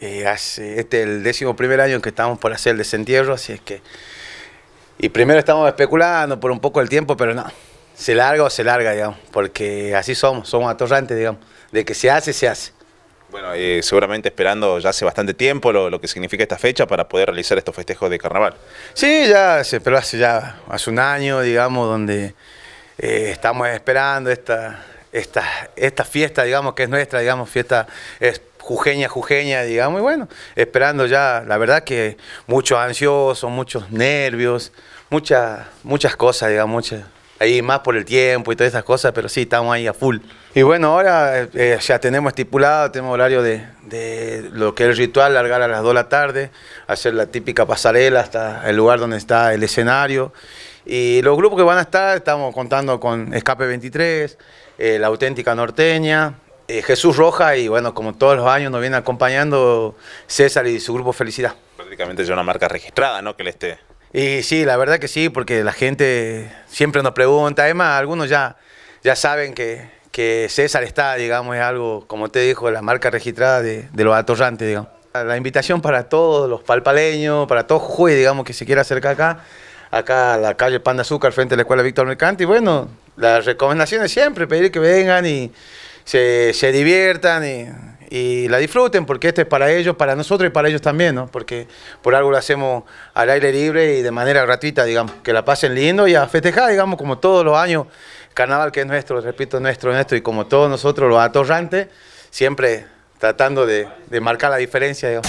Eh, este es el décimo primer año en que estamos por hacer el desentierro, así es que... Y primero estamos especulando por un poco el tiempo, pero no, se larga o se larga, digamos, porque así somos, somos atorrantes, digamos, de que se hace, se hace. Bueno, eh, seguramente esperando ya hace bastante tiempo lo, que significa esta fecha para poder realizar estos festejos de carnaval. Sí, ya se esperó hace ya hace un año, digamos, donde eh, estamos esperando esta, esta, esta fiesta, digamos, que es nuestra, digamos, fiesta jujeña, jujeña, digamos, y bueno, esperando ya, la verdad que mucho ansioso, muchos nervios, muchas, muchas cosas, digamos, muchas, ahí más por el tiempo y todas esas cosas, pero sí, estamos ahí a full. Y bueno, ahora eh, eh, ya tenemos estipulado, tenemos horario de, lo que es el ritual, largar a las 2 de la tarde, hacer la típica pasarela hasta el lugar donde está el escenario. Y los grupos que van a estar, estamos contando con Escape 23, eh, La Auténtica Norteña, eh, Jesús Roja y bueno, como todos los años nos viene acompañando César y su grupo Felicidad. Prácticamente es una marca registrada, ¿no? Que le esté. Y sí, la verdad que sí, porque la gente siempre nos pregunta, además algunos ya, ya saben que, César está, digamos, es algo, como te dijo, la marca registrada de, los atorrantes, digamos. La invitación para todos los palpaleños, para todos Jujuy, digamos, que se quiera acercar acá, acá a la calle Pan de Azúcar, frente a la Escuela Víctor Mercante, y bueno, las recomendaciones siempre, pedir que vengan y se, diviertan y, la disfruten, porque esto es para ellos, para nosotros y para ellos también, ¿no? Porque por algo lo hacemos al aire libre y de manera gratuita, digamos, que la pasen lindo y a festejar, digamos, como todos los años, carnaval que es nuestro, repito, nuestro, nuestro, y como todos nosotros los atorrantes, siempre tratando de, de marcar la diferencia,